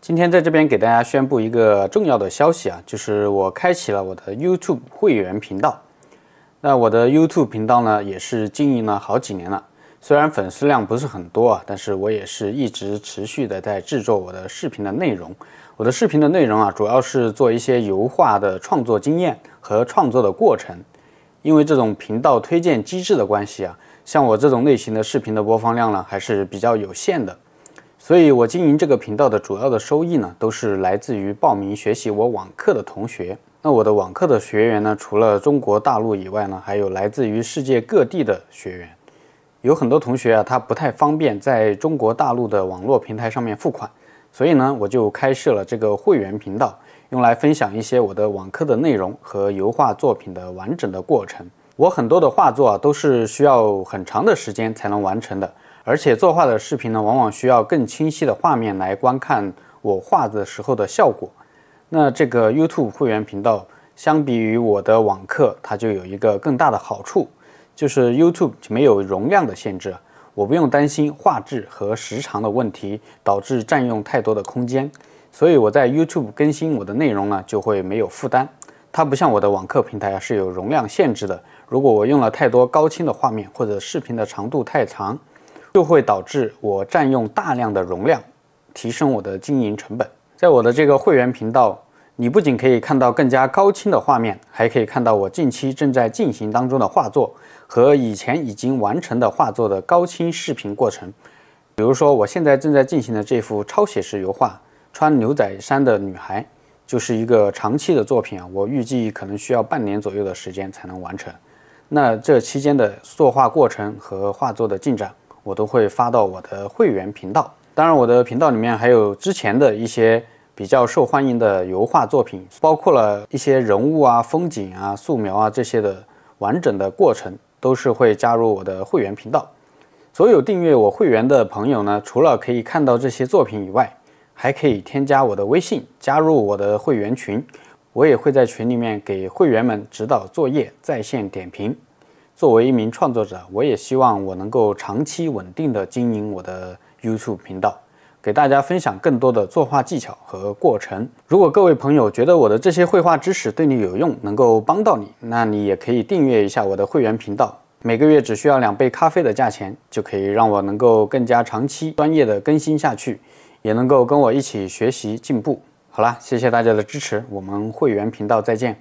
今天在这边给大家宣布一个重要的消息啊，就是我开启了我的 YouTube 会员频道。那我的 YouTube 频道呢，也是经营了好几年了，虽然粉丝量不是很多啊，但是我也是一直持续的在制作我的视频的内容。我的视频的内容啊，主要是做一些油画的创作经验和创作的过程。因为这种频道推荐机制的关系啊，像我这种类型的视频的播放量呢，还是比较有限的。所以，我经营这个频道的主要的收益呢，都是来自于报名学习我网课的同学。那我的网课的学员呢，除了中国大陆以外呢，还有来自于世界各地的学员。有很多同学啊，他不太方便在中国大陆的网络平台上面付款，所以呢，我就开设了这个会员频道，用来分享一些我的网课的内容和油画作品的完整的过程。我很多的画作啊，都是需要很长的时间才能完成的。而且作画的视频呢，往往需要更清晰的画面来观看我画的时候的效果。那这个 YouTube 会员频道相比于我的网课，它就有一个更大的好处，就是 YouTube 没有容量的限制，我不用担心画质和时长的问题导致占用太多的空间。所以我在 YouTube 更新我的内容呢，就会没有负担。它不像我的网课平台是有容量限制的，如果我用了太多高清的画面或者视频的长度太长。就会导致我占用大量的容量，提升我的经营成本。在我的这个会员频道，你不仅可以看到更加高清的画面，还可以看到我近期正在进行当中的画作和以前已经完成的画作的高清视频过程。比如说，我现在正在进行的这幅超写实油画《穿牛仔衫的女孩》，就是一个长期的作品啊。我预计可能需要半年左右的时间才能完成。那这期间的作画过程和画作的进展。我都会发到我的会员频道。当然，我的频道里面还有之前的一些比较受欢迎的油画作品，包括了一些人物啊、风景啊、素描啊这些的完整的过程，都是会加入我的会员频道。所有订阅我会员的朋友呢，除了可以看到这些作品以外，还可以添加我的微信，加入我的会员群。我也会在群里面给会员们指导作业、在线点评。作为一名创作者，我也希望我能够长期稳定的经营我的 YouTube 频道，给大家分享更多的作画技巧和过程。如果各位朋友觉得我的这些绘画知识对你有用，能够帮到你，那你也可以订阅一下我的会员频道，每个月只需要两杯咖啡的价钱，就可以让我能够更加长期专业的更新下去，也能够跟我一起学习进步。好啦，谢谢大家的支持，我们会员频道再见。